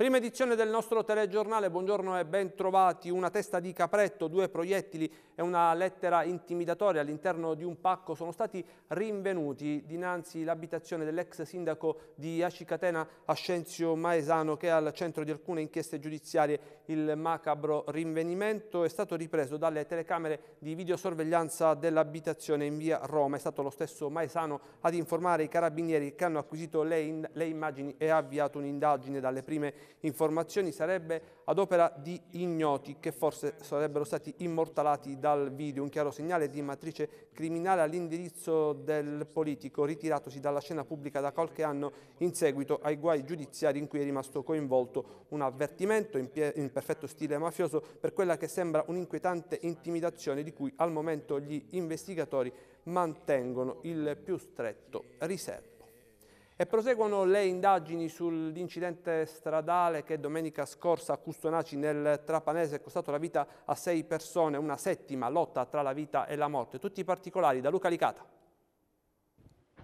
Prima edizione del nostro telegiornale, buongiorno e bentrovati. una testa di capretto, due proiettili e una lettera intimidatoria all'interno di un pacco sono stati rinvenuti dinanzi l'abitazione dell'ex sindaco di Acicatena Ascenzio Maesano che è al centro di alcune inchieste giudiziarie. Il macabro rinvenimento è stato ripreso dalle telecamere di videosorveglianza dell'abitazione in via Roma. È stato lo stesso Maesano ad informare i carabinieri che hanno acquisito le, le immagini e ha avviato un'indagine dalle prime informazioni sarebbe ad opera di ignoti che forse sarebbero stati immortalati dal video, un chiaro segnale di matrice criminale all'indirizzo del politico ritiratosi dalla scena pubblica da qualche anno in seguito ai guai giudiziari in cui è rimasto coinvolto un avvertimento in, in perfetto stile mafioso per quella che sembra un'inquietante intimidazione di cui al momento gli investigatori mantengono il più stretto riservo. E proseguono le indagini sull'incidente stradale che domenica scorsa a Custonaci nel Trapanese è costato la vita a sei persone, una settima lotta tra la vita e la morte. Tutti i particolari da Luca Licata.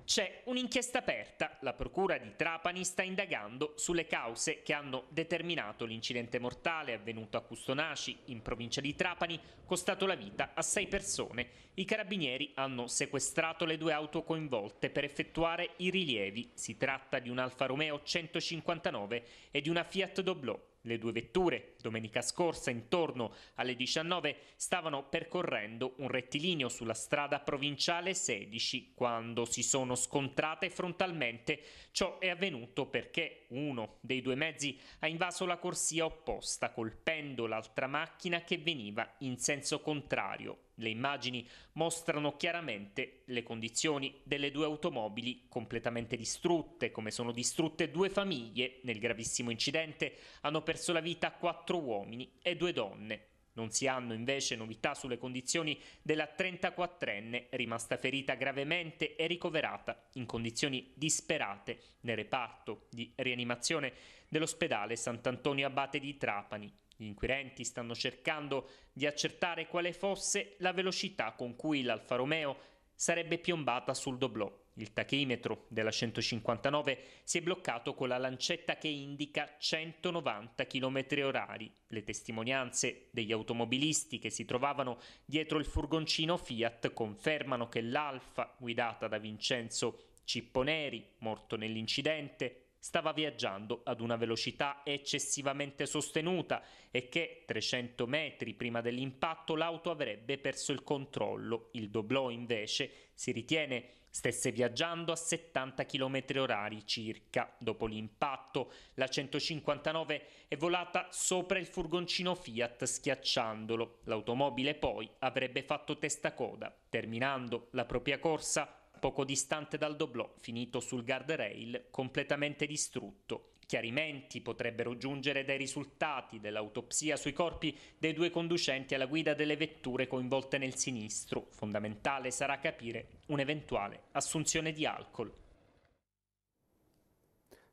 C'è un'inchiesta aperta, la Procura di Trapani sta indagando sulle cause che hanno determinato l'incidente mortale avvenuto a Custonaci, in provincia di Trapani, costato la vita a sei persone. I carabinieri hanno sequestrato le due auto coinvolte per effettuare i rilievi. Si tratta di un Alfa Romeo 159 e di una Fiat Doblò. Le due vetture, domenica scorsa intorno alle 19 stavano percorrendo un rettilineo sulla strada provinciale 16 quando si sono scontrate frontalmente. Ciò è avvenuto perché uno dei due mezzi ha invaso la corsia opposta colpendo l'altra macchina che veniva in senso contrario. Le immagini mostrano chiaramente le condizioni delle due automobili completamente distrutte, come sono distrutte due famiglie nel gravissimo incidente. Hanno perso la vita quattro 4 uomini e due donne. Non si hanno invece novità sulle condizioni della 34enne rimasta ferita gravemente e ricoverata in condizioni disperate nel reparto di rianimazione dell'ospedale Sant'Antonio Abate di Trapani. Gli inquirenti stanno cercando di accertare quale fosse la velocità con cui l'Alfa Romeo sarebbe piombata sul doblò il tachimetro della 159 si è bloccato con la lancetta che indica 190 km h Le testimonianze degli automobilisti che si trovavano dietro il furgoncino Fiat confermano che l'Alfa, guidata da Vincenzo Cipponeri, morto nell'incidente, stava viaggiando ad una velocità eccessivamente sostenuta e che 300 metri prima dell'impatto l'auto avrebbe perso il controllo. Il doblò invece si ritiene Stesse viaggiando a 70 km orari circa. Dopo l'impatto, la 159 è volata sopra il furgoncino Fiat schiacciandolo. L'automobile poi avrebbe fatto testa coda, terminando la propria corsa poco distante dal doblò finito sul guardrail completamente distrutto. Chiarimenti potrebbero giungere dai risultati dell'autopsia sui corpi dei due conducenti alla guida delle vetture coinvolte nel sinistro. Fondamentale sarà capire un'eventuale assunzione di alcol.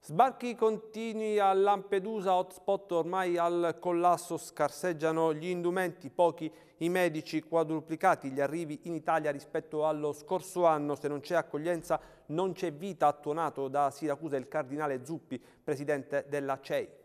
Sbarchi continui a Lampedusa, hotspot ormai al collasso, scarseggiano gli indumenti, pochi i medici quadruplicati gli arrivi in Italia rispetto allo scorso anno. Se non c'è accoglienza non c'è vita, attuonato da Siracusa il cardinale Zuppi, presidente della CEI.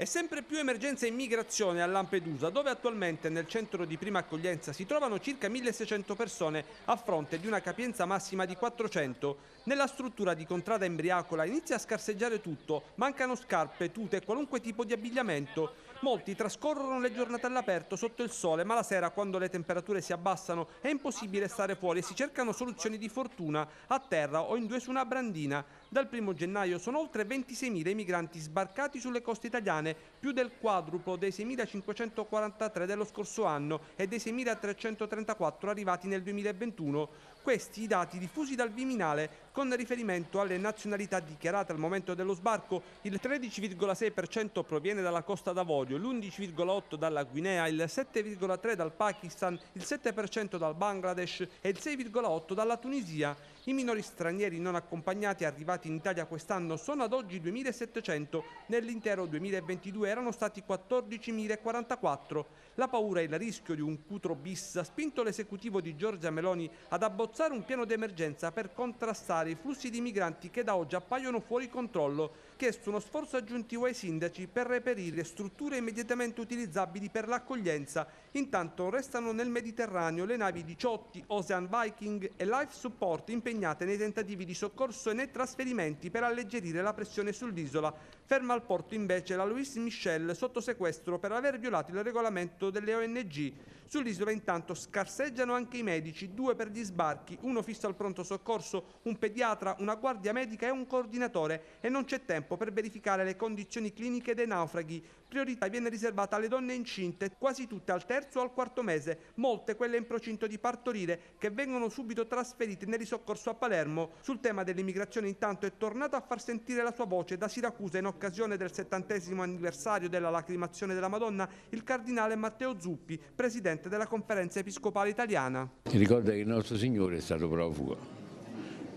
E sempre più emergenza immigrazione a Lampedusa, dove attualmente nel centro di prima accoglienza si trovano circa 1600 persone a fronte di una capienza massima di 400. Nella struttura di Contrada Embriacola inizia a scarseggiare tutto, mancano scarpe, tute e qualunque tipo di abbigliamento. Molti trascorrono le giornate all'aperto sotto il sole, ma la sera quando le temperature si abbassano è impossibile stare fuori e si cercano soluzioni di fortuna a terra o in due su una brandina. Dal 1 gennaio sono oltre 26.000 i migranti sbarcati sulle coste italiane, più del quadruplo dei 6.543 dello scorso anno e dei 6.334 arrivati nel 2021 questi i dati diffusi dal Viminale con riferimento alle nazionalità dichiarate al momento dello sbarco, il 13,6% proviene dalla Costa d'Avorio, l'11,8% dalla Guinea, il 7,3% dal Pakistan, il 7% dal Bangladesh e il 6,8% dalla Tunisia. I minori stranieri non accompagnati arrivati in Italia quest'anno sono ad oggi 2.700, nell'intero 2022 erano stati 14.044. La paura e il rischio di un cutro bis ha spinto l'esecutivo di Giorgia Meloni ad abbozzare abbozzare un piano d'emergenza per contrastare i flussi di migranti che da oggi appaiono fuori controllo chiesto uno sforzo aggiuntivo ai sindaci per reperire strutture immediatamente utilizzabili per l'accoglienza. Intanto restano nel Mediterraneo le navi 18, Ocean Viking e Life Support impegnate nei tentativi di soccorso e nei trasferimenti per alleggerire la pressione sull'isola. Ferma al porto invece la Louis Michel sotto sequestro per aver violato il regolamento delle ONG. Sull'isola intanto scarseggiano anche i medici, due per gli sbarchi, uno fisso al pronto soccorso, un pediatra, una guardia medica e un coordinatore e non c'è tempo tempo per verificare le condizioni cliniche dei naufraghi. Priorità viene riservata alle donne incinte, quasi tutte al terzo o al quarto mese, molte quelle in procinto di partorire, che vengono subito trasferite nel risoccorso a Palermo. Sul tema dell'immigrazione intanto è tornato a far sentire la sua voce da Siracusa in occasione del settantesimo anniversario della lacrimazione della Madonna il cardinale Matteo Zuppi, presidente della conferenza episcopale italiana. Ti ricorda che il nostro Signore è stato profugo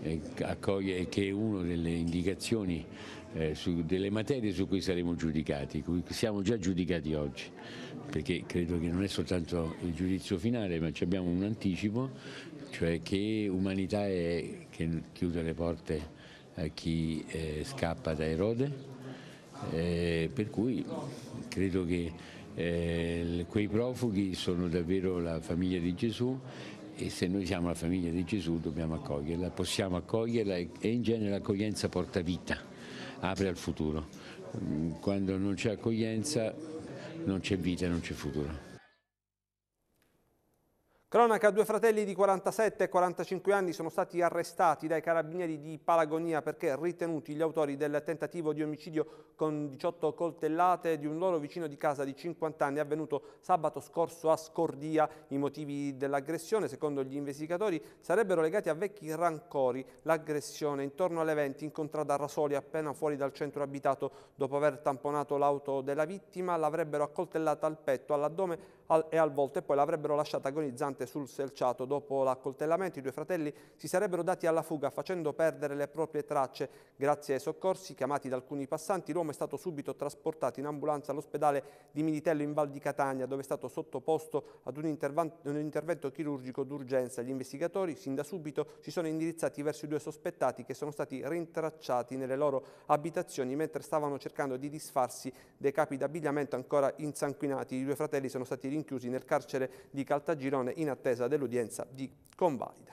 e che è una delle indicazioni eh, su delle materie su cui saremo giudicati, siamo già giudicati oggi, perché credo che non è soltanto il giudizio finale, ma abbiamo un anticipo, cioè che umanità è che chiude le porte a chi eh, scappa da Erode, eh, per cui credo che eh, quei profughi sono davvero la famiglia di Gesù e se noi siamo la famiglia di Gesù dobbiamo accoglierla, possiamo accoglierla e in genere l'accoglienza porta vita apre al futuro. Quando non c'è accoglienza non c'è vita non c'è futuro. Cronaca, due fratelli di 47 e 45 anni sono stati arrestati dai carabinieri di Palagonia perché ritenuti gli autori del tentativo di omicidio con 18 coltellate di un loro vicino di casa di 50 anni avvenuto sabato scorso a Scordia. I motivi dell'aggressione, secondo gli investigatori, sarebbero legati a vecchi rancori. L'aggressione intorno alle 20 incontrata a Rasoli appena fuori dal centro abitato. Dopo aver tamponato l'auto della vittima l'avrebbero accoltellata al petto, all'addome e al volto e poi l'avrebbero lasciata agonizzante sul selciato. Dopo l'accoltellamento i due fratelli si sarebbero dati alla fuga facendo perdere le proprie tracce. Grazie ai soccorsi chiamati da alcuni passanti l'uomo è stato subito trasportato in ambulanza all'ospedale di Militello in Val di Catania dove è stato sottoposto ad un, un intervento chirurgico d'urgenza. Gli investigatori sin da subito si sono indirizzati verso i due sospettati che sono stati rintracciati nelle loro abitazioni mentre stavano cercando di disfarsi dei capi d'abbigliamento ancora insanguinati. I due fratelli sono stati rintracciati rinchiusi nel carcere di Caltagirone in attesa dell'udienza di convalida.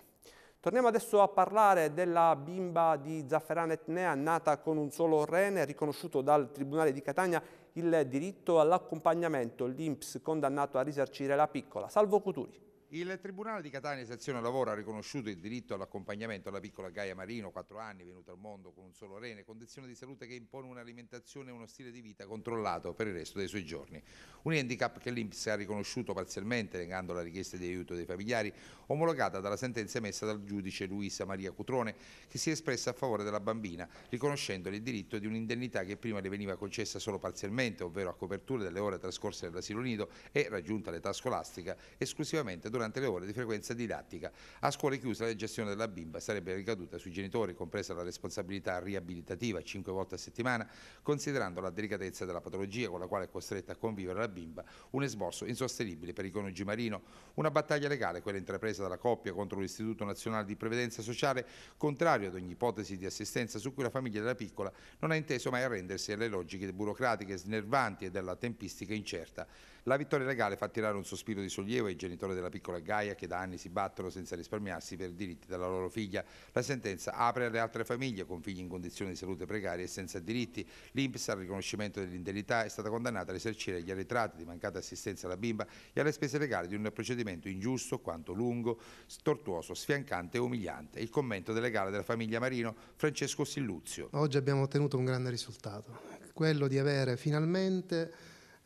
Torniamo adesso a parlare della bimba di Zafferana Etnea, nata con un solo rene, riconosciuto dal Tribunale di Catania il diritto all'accompagnamento, l'Inps condannato a risarcire la piccola. Salvo Cuturi. Il Tribunale di Catania Sezione Lavoro ha riconosciuto il diritto all'accompagnamento alla piccola Gaia Marino, 4 anni, venuta al mondo con un solo rene, condizione di salute che impone un'alimentazione e uno stile di vita controllato per il resto dei suoi giorni. Un handicap che l'Inps ha riconosciuto parzialmente, negando la richiesta di aiuto dei familiari, omologata dalla sentenza emessa dal giudice Luisa Maria Cutrone, che si è espressa a favore della bambina, riconoscendole il diritto di un'indennità che prima le veniva concessa solo parzialmente, ovvero a copertura delle ore trascorse nell'asilo nido e raggiunta l'età scolastica, esclusivamente durante durante le ore di frequenza didattica. A scuole chiuse la gestione della bimba sarebbe ricaduta sui genitori, compresa la responsabilità riabilitativa 5 volte a settimana, considerando la delicatezza della patologia con la quale è costretta a convivere la bimba, un esborso insostenibile per i coniugi Marino, una battaglia legale quella intrapresa dalla coppia contro l'Istituto Nazionale di Prevedenza Sociale, contrario ad ogni ipotesi di assistenza su cui la famiglia della piccola non ha inteso mai arrendersi alle logiche burocratiche snervanti e della tempistica incerta. La vittoria legale fa tirare un sospiro di sollievo ai genitori della piccola Piccola e Gaia che da anni si battono senza risparmiarsi per diritti della loro figlia. La sentenza apre alle altre famiglie con figli in condizioni di salute precarie e senza diritti. L'Inps al riconoscimento dell'indennità è stata condannata a risarcire gli arretrati di mancata assistenza alla bimba e alle spese legali di un procedimento ingiusto quanto lungo, tortuoso, sfiancante e umiliante. Il commento del legale della famiglia Marino, Francesco Silluzio. Oggi abbiamo ottenuto un grande risultato, quello di avere finalmente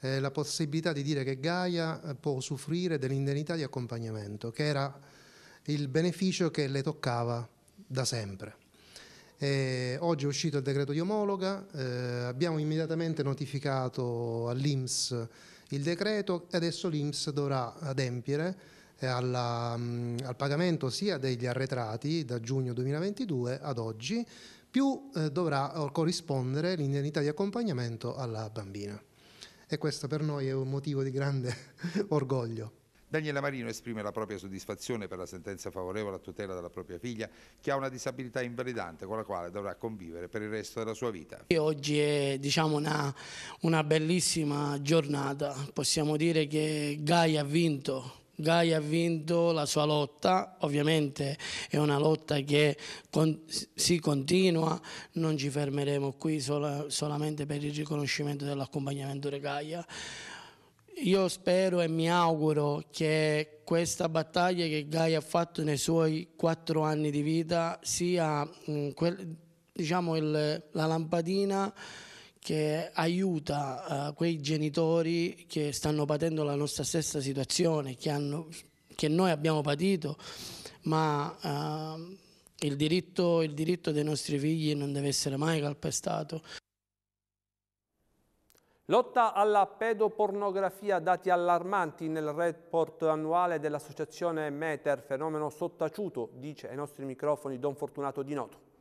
eh, la possibilità di dire che Gaia eh, può usufruire dell'indennità di accompagnamento, che era il beneficio che le toccava da sempre. E oggi è uscito il decreto di omologa, eh, abbiamo immediatamente notificato all'IMS il decreto e adesso l'IMS dovrà adempiere eh, alla, mm, al pagamento sia degli arretrati da giugno 2022 ad oggi, più eh, dovrà corrispondere l'indennità di accompagnamento alla bambina e questo per noi è un motivo di grande orgoglio. Daniela Marino esprime la propria soddisfazione per la sentenza favorevole a tutela della propria figlia che ha una disabilità invalidante con la quale dovrà convivere per il resto della sua vita. Oggi è diciamo, una, una bellissima giornata, possiamo dire che Gai ha vinto Gai ha vinto la sua lotta, ovviamente è una lotta che con, si continua, non ci fermeremo qui sola, solamente per il riconoscimento dell'accompagnamento di Gaia. Io spero e mi auguro che questa battaglia che Gaia ha fatto nei suoi quattro anni di vita sia mh, mm, quel, diciamo il, la lampadina che aiuta uh, quei genitori che stanno patendo la nostra stessa situazione, che, hanno, che noi abbiamo patito, ma uh, il, diritto, il diritto dei nostri figli non deve essere mai calpestato. Lotta alla pedopornografia, dati allarmanti nel report annuale dell'associazione Meter, fenomeno sottaciuto, dice ai nostri microfoni Don Fortunato Di Noto.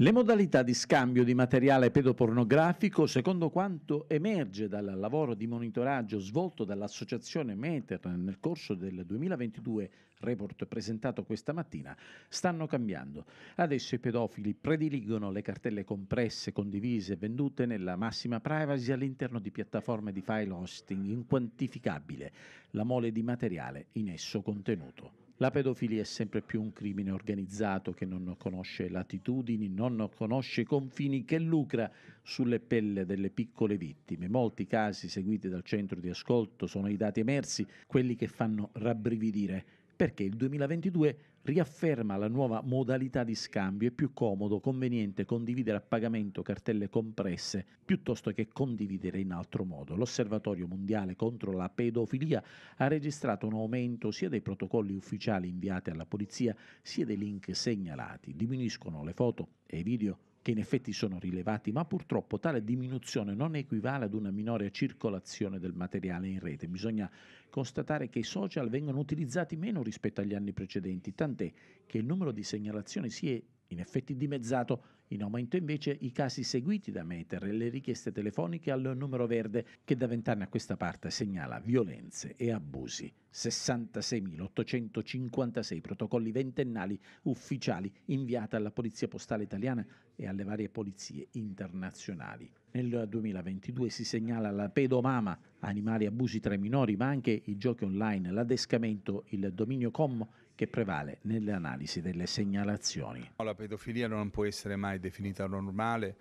Le modalità di scambio di materiale pedopornografico, secondo quanto emerge dal lavoro di monitoraggio svolto dall'associazione Meter nel corso del 2022, report presentato questa mattina, stanno cambiando. Adesso i pedofili prediligono le cartelle compresse, condivise e vendute nella massima privacy all'interno di piattaforme di file hosting inquantificabile, la mole di materiale in esso contenuto. La pedofilia è sempre più un crimine organizzato che non conosce latitudini, non conosce confini, che lucra sulle pelle delle piccole vittime. Molti casi seguiti dal centro di ascolto sono i dati emersi, quelli che fanno rabbrividire perché il 2022 riafferma la nuova modalità di scambio. È più comodo, conveniente condividere a pagamento cartelle compresse piuttosto che condividere in altro modo. L'Osservatorio Mondiale contro la pedofilia ha registrato un aumento sia dei protocolli ufficiali inviati alla polizia sia dei link segnalati. Diminuiscono le foto e i video che in effetti sono rilevati, ma purtroppo tale diminuzione non equivale ad una minore circolazione del materiale in rete. Bisogna constatare che i social vengono utilizzati meno rispetto agli anni precedenti, tant'è che il numero di segnalazioni si è in effetti dimezzato, in aumento invece i casi seguiti da Meter e le richieste telefoniche al numero verde che da vent'anni a questa parte segnala violenze e abusi. 66.856 protocolli ventennali ufficiali inviati alla Polizia Postale Italiana e alle varie polizie internazionali. Nel 2022 si segnala la pedomama, animali abusi tra i minori, ma anche i giochi online, l'adescamento, il dominio com che prevale nelle analisi delle segnalazioni. Oh, la pedofilia non può essere mai definita normale,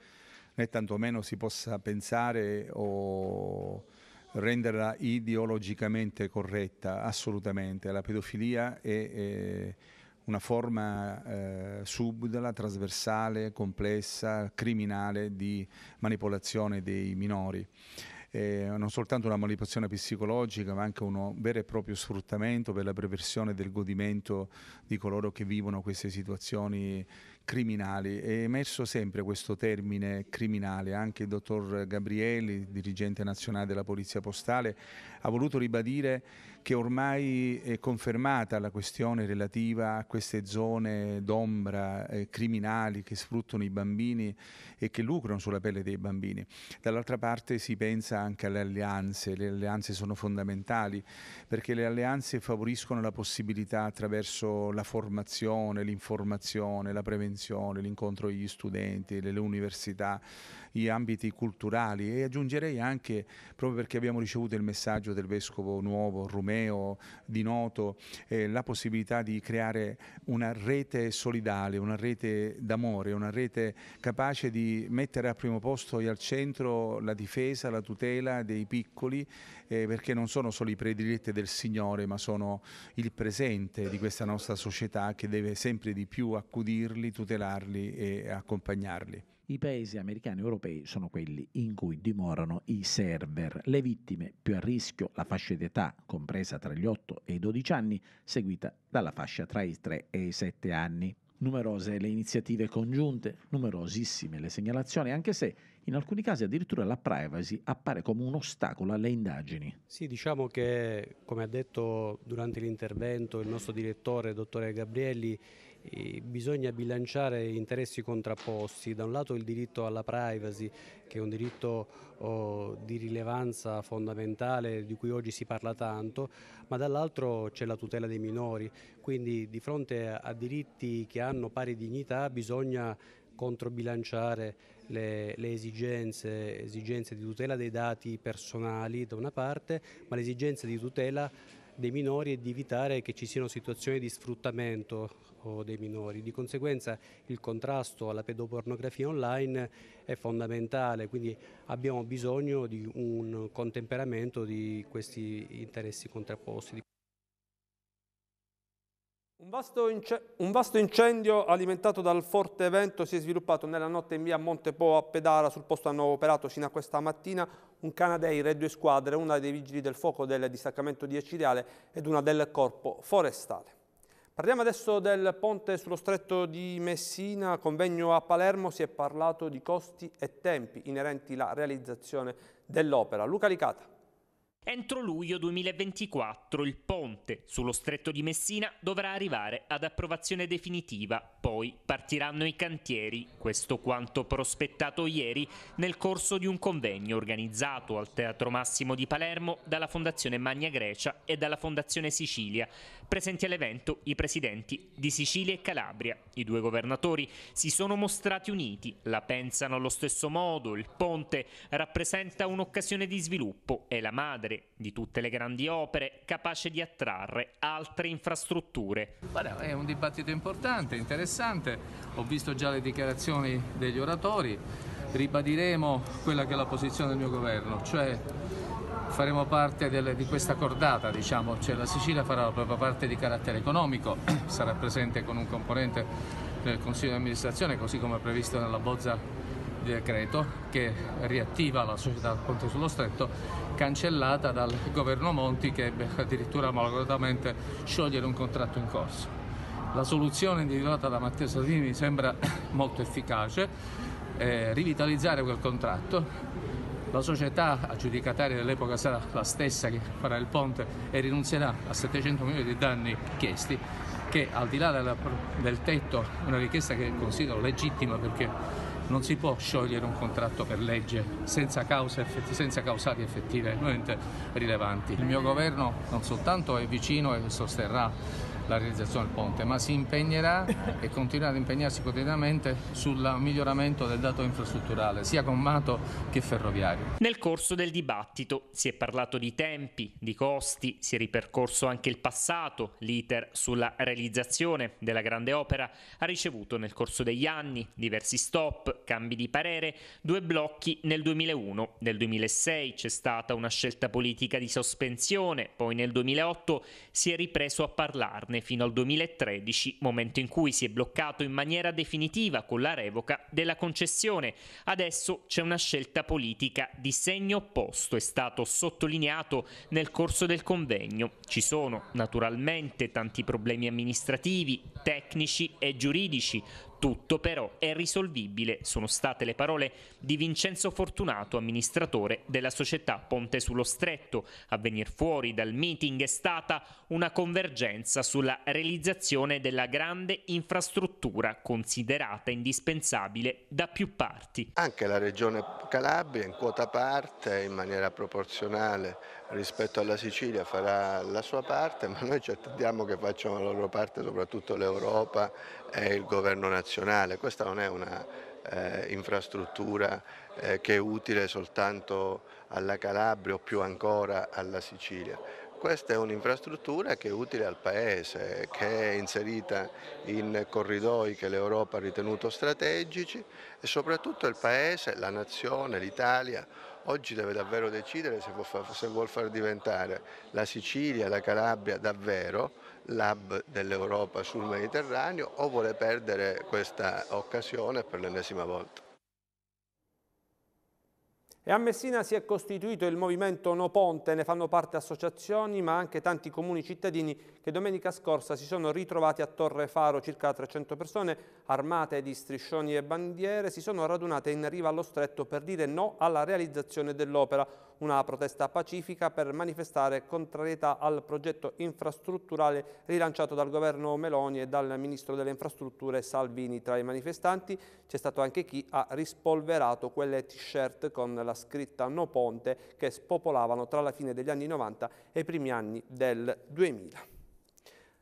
né tantomeno si possa pensare o renderla ideologicamente corretta, assolutamente. La pedofilia è, è una forma eh, subdola, trasversale, complessa, criminale di manipolazione dei minori eh, non soltanto una manipolazione psicologica, ma anche un vero e proprio sfruttamento per la perversione del godimento di coloro che vivono queste situazioni criminali. È emerso sempre questo termine criminale, anche il dottor Gabrielli, dirigente nazionale della Polizia Postale, ha voluto ribadire che ormai è confermata la questione relativa a queste zone d'ombra eh, criminali che sfruttano i bambini e che lucrano sulla pelle dei bambini. Dall'altra parte si pensa anche alle alleanze, le alleanze sono fondamentali perché le alleanze favoriscono la possibilità attraverso la formazione, l'informazione, la prevenzione convenzioni, l'incontro degli studenti, delle università, gli ambiti culturali e aggiungerei anche, proprio perché abbiamo ricevuto il messaggio del Vescovo Nuovo, Romeo, di Noto, eh, la possibilità di creare una rete solidale, una rete d'amore, una rete capace di mettere al primo posto e al centro la difesa, la tutela dei piccoli, eh, perché non sono solo i prediletti del Signore, ma sono il presente di questa nostra società che deve sempre di più accudirli, tutelarli e accompagnarli. I paesi americani e europei sono quelli in cui dimorano i server. Le vittime più a rischio la fascia di età compresa tra gli 8 e i 12 anni, seguita dalla fascia tra i 3 e i 7 anni. Numerose le iniziative congiunte, numerosissime le segnalazioni, anche se in alcuni casi addirittura la privacy appare come un ostacolo alle indagini. Sì, diciamo che, come ha detto durante l'intervento il nostro direttore, dottore Gabrielli, bisogna bilanciare interessi contrapposti, da un lato il diritto alla privacy che è un diritto oh, di rilevanza fondamentale di cui oggi si parla tanto, ma dall'altro c'è la tutela dei minori, quindi di fronte a diritti che hanno pari dignità bisogna controbilanciare le, le, esigenze, esigenze di tutela dei dati personali da una parte, ma l'esigenza di tutela dei minori e di evitare che ci siano situazioni di sfruttamento o dei minori. Di conseguenza il contrasto alla pedopornografia online è fondamentale, quindi abbiamo bisogno di un contemperamento di questi interessi contrapposti. Un vasto, incendio alimentato dal forte vento si è sviluppato nella notte in via Montepo a Pedara, sul posto hanno operato fino a questa mattina un Canadair e due squadre, una dei vigili del fuoco del distaccamento di Eciliale ed una del corpo forestale. Parliamo adesso del ponte sullo stretto di Messina, convegno a Palermo, si è parlato di costi e tempi inerenti alla realizzazione dell'opera. Luca Licata. Entro luglio 2024 il ponte sullo stretto di Messina dovrà arrivare ad approvazione definitiva, poi partiranno i cantieri, questo quanto prospettato ieri nel corso di un convegno organizzato al Teatro Massimo di Palermo dalla Fondazione Magna Grecia e dalla Fondazione Sicilia. Presenti all'evento i presidenti di Sicilia e Calabria. I due governatori si sono mostrati uniti, la pensano allo stesso modo, il ponte rappresenta un'occasione di sviluppo e la madre grande di tutte le grandi opere, capace di attrarre altre infrastrutture. Guarda, è un dibattito importante, interessante, ho visto già le dichiarazioni degli oratori, ribadiremo quella che è la posizione del mio governo, cioè faremo parte delle, di questa cordata, diciamo, cioè la Sicilia farà la propria parte di carattere economico, sarà presente con un componente del Consiglio di amministrazione, così come previsto nella bozza di decreto che riattiva la società Ponte sullo Stretto cancellata dal governo Monti che ebbe addirittura malauguratamente sciogliere un contratto in corso. La soluzione individuata da Matteo Salvini mi sembra molto efficace, eh, rivitalizzare quel contratto, la società aggiudicataria dell'epoca sarà la stessa che farà il ponte e rinunzierà a 700 milioni di danni chiesti, che al di là del tetto, una richiesta che considero legittima perché non si può sciogliere un contratto per legge senza, cause, senza causati effettivamente rilevanti. Il mio governo non soltanto è vicino e sosterrà la realizzazione del ponte, ma si impegnerà e continuerà ad impegnarsi quotidianamente sul miglioramento del dato infrastrutturale, sia con Mato che ferroviario. Nel corso del dibattito si è parlato di tempi, di costi, si è ripercorso anche il passato, l'iter sulla realizzazione della grande opera ha ricevuto nel corso degli anni diversi stop, cambi di parere, due blocchi nel 2001, nel 2006 c'è stata una scelta politica di sospensione, poi nel 2008 si è ripreso a parlarne farne fino al 2013, momento in cui si è bloccato in maniera definitiva con la revoca della concessione. Adesso c'è una scelta politica di segno opposto, è stato sottolineato nel corso del convegno. Ci sono naturalmente tanti problemi amministrativi, tecnici e giuridici, tutto però è risolvibile, sono state le parole di Vincenzo Fortunato, amministratore della società Ponte sullo Stretto. A venire fuori dal meeting è stata una convergenza sulla realizzazione della grande infrastruttura considerata indispensabile da più parti. Anche la Regione Calabria in quota parte, in maniera proporzionale rispetto alla Sicilia, farà la sua parte, ma noi ci attendiamo che facciano la loro parte soprattutto l'Europa e il governo nazionale relazionale, questa non è una eh, infrastruttura eh, che è utile soltanto alla Calabria o più ancora alla Sicilia. Questa è un'infrastruttura che è utile al Paese, che è inserita in corridoi che l'Europa ha ritenuto strategici e soprattutto il Paese, la Nazione, l'Italia oggi deve davvero decidere se vuol far diventare la Sicilia, la Calabria davvero l'hub dell'Europa sul Mediterraneo o vuole perdere questa occasione per l'ennesima volta? E a Messina si è costituito il movimento No Ponte, ne fanno parte associazioni ma anche tanti comuni cittadini che domenica scorsa si sono ritrovati a Torre Faro, circa 300 persone armate di striscioni e bandiere si sono radunate in riva allo stretto per dire no alla realizzazione dell'opera, una protesta pacifica per manifestare contrarietà al progetto infrastrutturale rilanciato dal governo Meloni e dal ministro delle infrastrutture Salvini. Tra i manifestanti c'è stato anche chi ha rispolverato quelle t-shirt con la scritta No Ponte che spopolavano tra la fine degli anni 90 e i primi anni del 2000.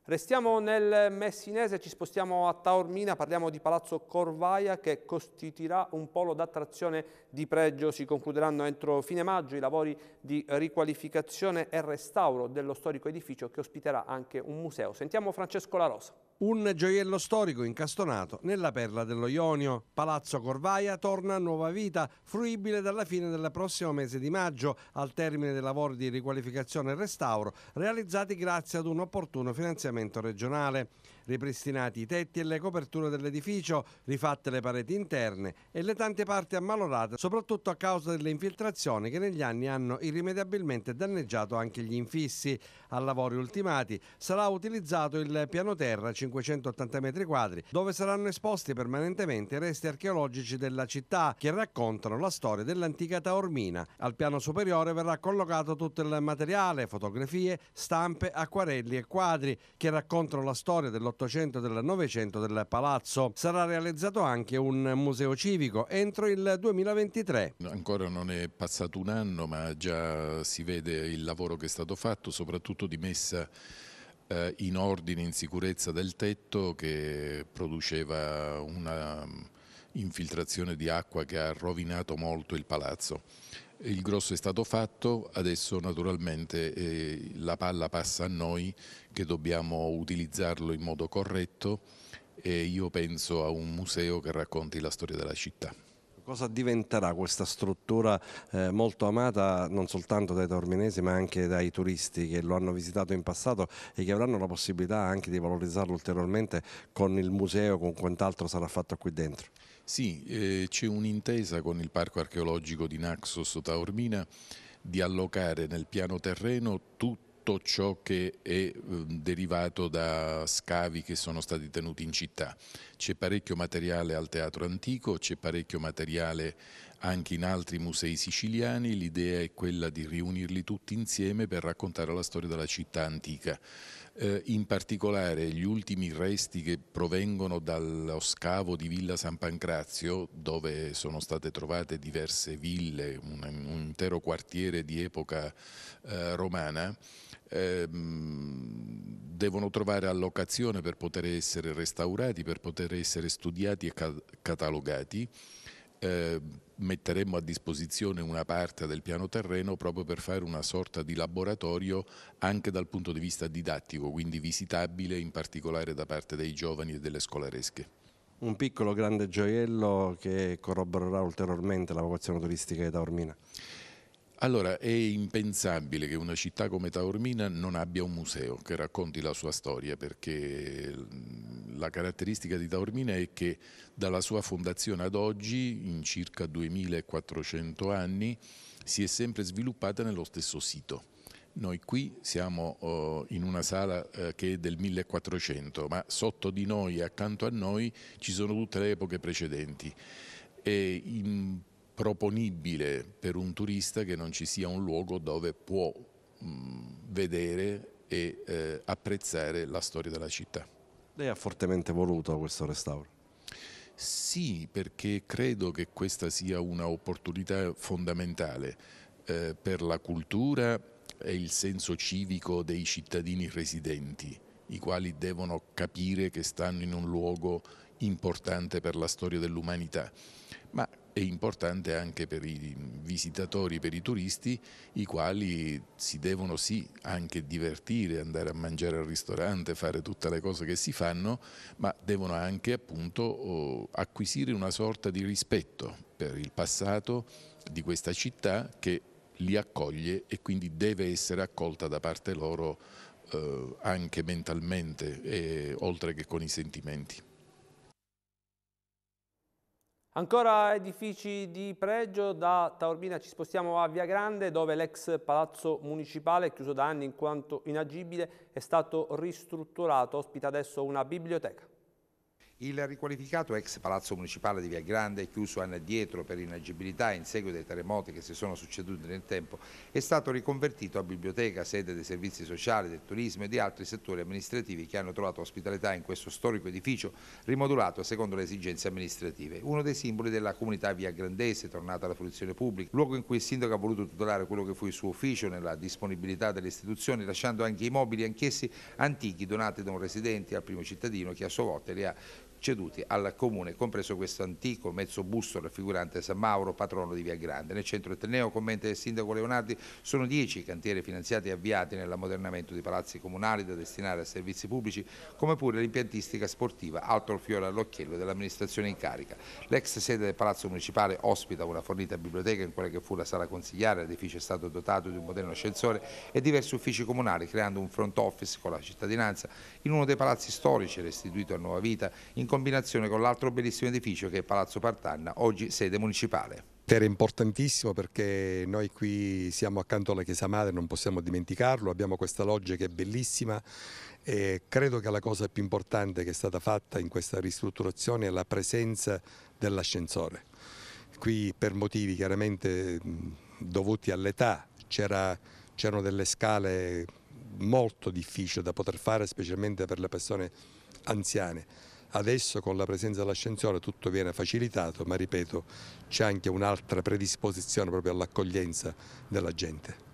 Restiamo nel Messinese, ci spostiamo a Taormina, parliamo di Palazzo Corvaia che costituirà un polo d'attrazione di pregio. Si concluderanno entro fine maggio i lavori di riqualificazione e restauro dello storico edificio che ospiterà anche un museo. Sentiamo Francesco La Rosa. Un gioiello storico incastonato nella perla dello Ionio. Palazzo Corvaia torna a nuova vita, fruibile dalla fine del prossimo mese di maggio, al termine dei lavori di riqualificazione e restauro realizzati grazie ad un opportuno finanziamento regionale ripristinati i tetti e le coperture dell'edificio, rifatte le pareti interne e le tante parti ammalorate, soprattutto a causa delle infiltrazioni che negli anni hanno irrimediabilmente danneggiato anche gli infissi. A lavori ultimati sarà utilizzato il piano terra 580 metri quadri, dove saranno esposti permanentemente i resti archeologici della città che raccontano la storia dell'antica Taormina. Al piano superiore verrà collocato tutto il materiale, fotografie, stampe, acquarelli e quadri che raccontano la storia dell'Ottocento dell'Ottocento e del Novecento del palazzo. Sarà realizzato anche un museo civico entro il 2023. Ancora non è passato un anno, ma già si vede il lavoro che è stato fatto, soprattutto di messa eh, in ordine, in sicurezza del tetto che produceva una infiltrazione di acqua che ha rovinato molto il palazzo. Il grosso è stato fatto, adesso naturalmente eh, la palla passa a noi che dobbiamo utilizzarlo in modo corretto e io penso a un museo che racconti la storia della città. Cosa diventerà questa struttura eh, molto amata non soltanto dai torminesi ma anche dai turisti che lo hanno visitato in passato e che avranno la possibilità anche di valorizzarlo ulteriormente con il museo, con quant'altro sarà fatto qui dentro? Sì, eh, c'è un'intesa con il parco archeologico di Naxos Taormina di allocare nel piano terreno tutto tutto ciò che è ehm, derivato da scavi che sono stati tenuti in città. C'è parecchio materiale al Teatro Antico, c'è parecchio materiale anche in altri musei siciliani, l'idea è quella di riunirli tutti insieme per raccontare la storia della città antica. Eh, in particolare gli ultimi resti che provengono dallo scavo di Villa San Pancrazio, dove sono state trovate diverse ville, un, un intero quartiere di epoca eh, romana, Ehm, devono trovare allocazione per poter essere restaurati, per poter essere studiati e catalogati. Eh, metteremmo a disposizione una parte del piano terreno proprio per fare una sorta di laboratorio anche dal punto di vista didattico, quindi visitabile in particolare da parte dei giovani e delle scolaresche. Un piccolo grande gioiello che corroborerà ulteriormente la vocazione turistica di Taormina. Allora, è impensabile che una città come Taormina non abbia un museo che racconti la sua storia, perché mm, la caratteristica di Taormina è che dalla sua fondazione ad oggi, in circa 2400 anni, si è sempre sviluppata nello stesso sito. Noi qui siamo oh, in una sala eh, che è del 1400, ma sotto di noi, accanto a noi, ci sono tutte le epoche precedenti. E in proponibile per un turista che non ci sia un luogo dove può mh, mm, vedere e eh, apprezzare la storia della città. Lei ha fortemente voluto questo restauro? Sì, perché credo che questa sia un'opportunità fondamentale eh, per la cultura e il senso civico dei cittadini residenti, i quali devono capire che stanno in un luogo importante per la storia dell'umanità. Ma è importante anche per i visitatori, per i turisti, i quali si devono sì anche divertire, andare a mangiare al ristorante, fare tutte le cose che si fanno, ma devono anche appunto acquisire una sorta di rispetto per il passato di questa città che li accoglie e quindi deve essere accolta da parte loro eh, anche mentalmente, e, oltre che con i sentimenti. Ancora edifici di pregio, da Taormina ci spostiamo a Via Grande dove l'ex palazzo municipale, chiuso da anni in quanto inagibile, è stato ristrutturato, ospita adesso una biblioteca. Il riqualificato ex palazzo municipale di Via Grande, chiuso anni addietro per inagibilità in seguito ai terremoti che si sono succeduti nel tempo, è stato riconvertito a biblioteca, sede dei servizi sociali, del turismo e di altri settori amministrativi che hanno trovato ospitalità in questo storico edificio rimodulato secondo le esigenze amministrative. Uno dei simboli della comunità via Grandese, tornata alla fruizione pubblica, luogo in cui il sindaco ha voluto tutelare quello che fu il suo ufficio nella disponibilità delle istituzioni, lasciando anche i mobili anch'essi antichi donati da un residente al primo cittadino che a sua volta li ha ceduti al comune, compreso questo antico mezzo busto raffigurante San Mauro, patrono di Via Grande. Nel centro etneo, commenta il sindaco Leonardi, sono dieci i cantieri finanziati e avviati nell'ammodernamento di palazzi comunali da destinare a servizi pubblici, come pure l'impiantistica sportiva, altro fiore all'occhiello dell'amministrazione in carica. L'ex sede del Palazzo Municipale ospita una fornita biblioteca in quella che fu la sala consigliare, l'edificio è stato dotato di un moderno ascensore e diversi uffici comunali, creando un front office con la cittadinanza in uno dei palazzi storici restituito a nuova vita in combinazione con l'altro bellissimo edificio che è Palazzo Partanna, oggi sede municipale. Era importantissimo perché noi qui siamo accanto alla Chiesa Madre, non possiamo dimenticarlo, abbiamo questa loggia che è bellissima e credo che la cosa più importante che è stata fatta in questa ristrutturazione è la presenza dell'ascensore. Qui per motivi chiaramente dovuti all'età c'erano delle scale molto difficili da poter fare specialmente per le persone anziane Adesso con la presenza dell'ascensore tutto viene facilitato, ma ripeto, c'è anche un'altra predisposizione proprio all'accoglienza della gente.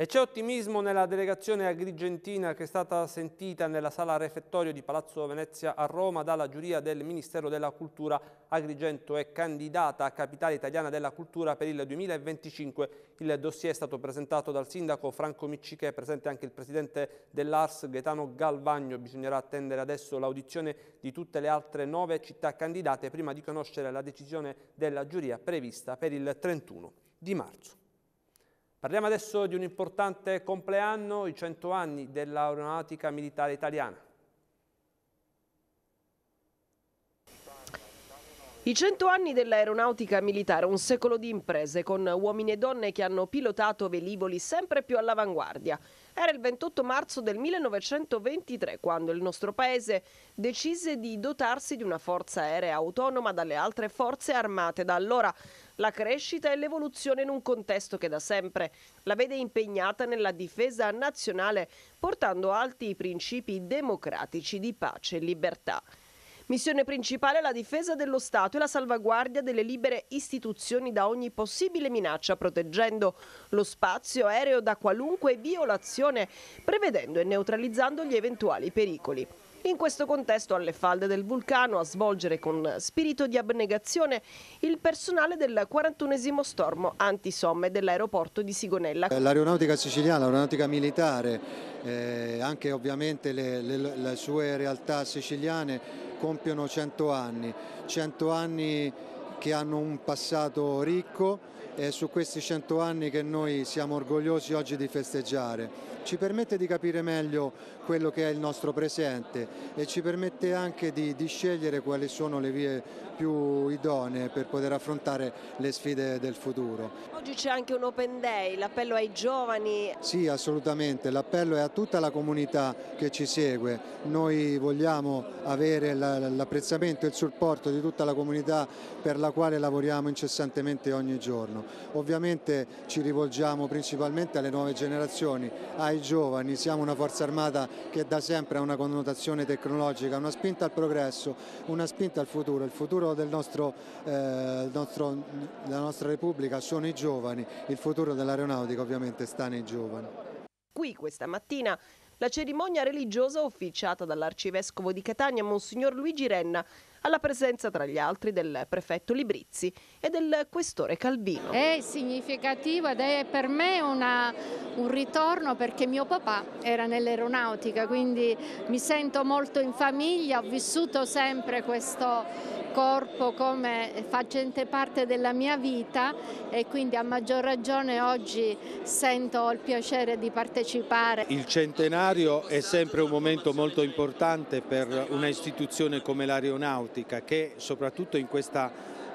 E c'è ottimismo nella delegazione agrigentina che è stata sentita nella sala refettorio di Palazzo Venezia a Roma dalla giuria del Ministero della Cultura. Agrigento è candidata a Capitale Italiana della Cultura per il 2025. Il dossier è stato presentato dal sindaco Franco Miccichè, presente anche il presidente dell'Ars Gaetano Galvagno. Bisognerà attendere adesso l'audizione di tutte le altre nove città candidate prima di conoscere la decisione della giuria prevista per il 31 di marzo. Parliamo adesso di un importante compleanno, i 100 anni dell'aeronautica militare italiana. I cento anni dell'aeronautica militare, un secolo di imprese con uomini e donne che hanno pilotato velivoli sempre più all'avanguardia. Era il 28 marzo del 1923 quando il nostro paese decise di dotarsi di una forza aerea autonoma dalle altre forze armate. Da allora la crescita e l'evoluzione in un contesto che da sempre la vede impegnata nella difesa nazionale, portando alti i principi democratici di pace e libertà. Missione principale è la difesa dello Stato e la salvaguardia delle libere istituzioni da ogni possibile minaccia, proteggendo lo spazio aereo da qualunque violazione, prevedendo e neutralizzando gli eventuali pericoli. In questo contesto, alle falde del vulcano, a svolgere con spirito di abnegazione il personale del 41esimo stormo antisomme dell'aeroporto di Sigonella. Eh, l'aeronautica siciliana, l'aeronautica militare, eh, anche ovviamente le, le, le sue realtà siciliane compiono 100 anni, 100 anni che hanno un passato ricco e su questi 100 anni che noi siamo orgogliosi oggi di festeggiare ci permette di capire meglio quello che è il nostro presente e ci permette anche di, di scegliere quali sono le vie più idonee per poter affrontare le sfide del futuro. Oggi c'è anche un Open Day, l'appello ai giovani. Sì, assolutamente, l'appello è a tutta la comunità che ci segue. Noi vogliamo avere l'apprezzamento e il supporto di tutta la comunità per la quale lavoriamo incessantemente ogni giorno. Ovviamente ci rivolgiamo principalmente alle nuove generazioni, ai ai giovani, siamo una forza armata che da sempre ha una connotazione tecnologica, una spinta al progresso, una spinta al futuro, il futuro nostro, eh, nostro, della nostra Repubblica sono i giovani, il futuro dell'aeronautica ovviamente sta nei giovani. Qui questa mattina la cerimonia religiosa officiata dall'arcivescovo di Catania, Monsignor Luigi Renna, alla presenza tra gli altri del prefetto Librizzi e del questore Calvino. È significativo ed è per me una, un ritorno perché mio papà era nell'aeronautica, quindi mi sento molto in famiglia, ho vissuto sempre questo corpo come facente parte della mia vita e quindi a maggior ragione oggi sento il piacere di partecipare. Il centenario è sempre un momento molto importante per una istituzione come l'aeronautica aeronautica che soprattutto in questa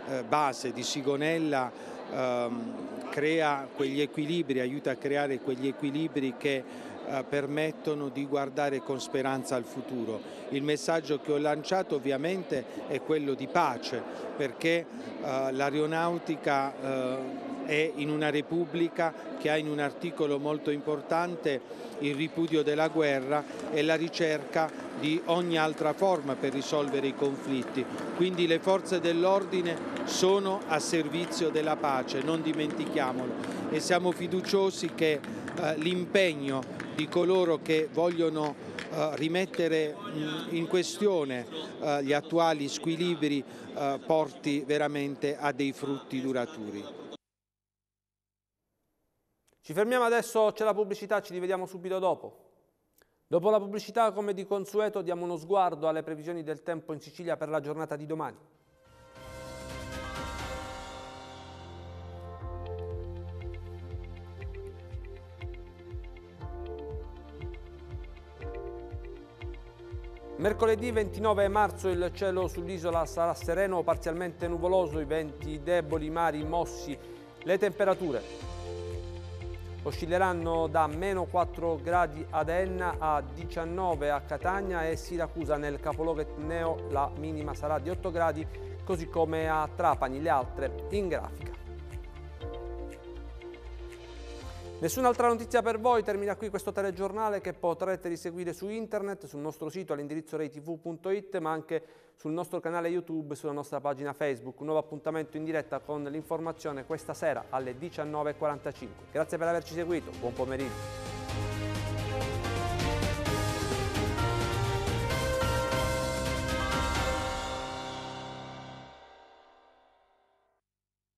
eh, base di Sigonella ehm, crea quegli equilibri, aiuta a creare quegli equilibri che eh, permettono di guardare con speranza al futuro. Il messaggio che ho lanciato ovviamente è quello di pace perché eh, l'aeronautica eh, e in una Repubblica che ha in un articolo molto importante il ripudio della guerra e la ricerca di ogni altra forma per risolvere i conflitti. Quindi le forze dell'ordine sono a servizio della pace, non dimentichiamolo e siamo fiduciosi che eh, l'impegno di coloro che vogliono eh, rimettere mh, in questione eh, gli attuali squilibri eh, porti veramente a dei frutti duraturi. Ci fermiamo adesso, c'è la pubblicità, ci rivediamo subito dopo. Dopo la pubblicità, come di consueto, diamo uno sguardo alle previsioni del tempo in Sicilia per la giornata di domani. Mercoledì 29 marzo il cielo sull'isola sarà sereno o parzialmente nuvoloso, i venti deboli, i mari mossi, le temperature oscilleranno da meno 4 gradi ad Enna a 19 a Catania e Siracusa nel capoluogo etneo la minima sarà di 8 gradi così come a Trapani le altre in grafica. Nessun'altra notizia per voi, termina qui questo telegiornale che potrete riseguire su internet, sul nostro sito all'indirizzo reitv.it, ma anche sul nostro canale YouTube sulla nostra pagina Facebook. Un nuovo appuntamento in diretta con l'informazione questa sera alle 19.45. Grazie per averci seguito, buon pomeriggio.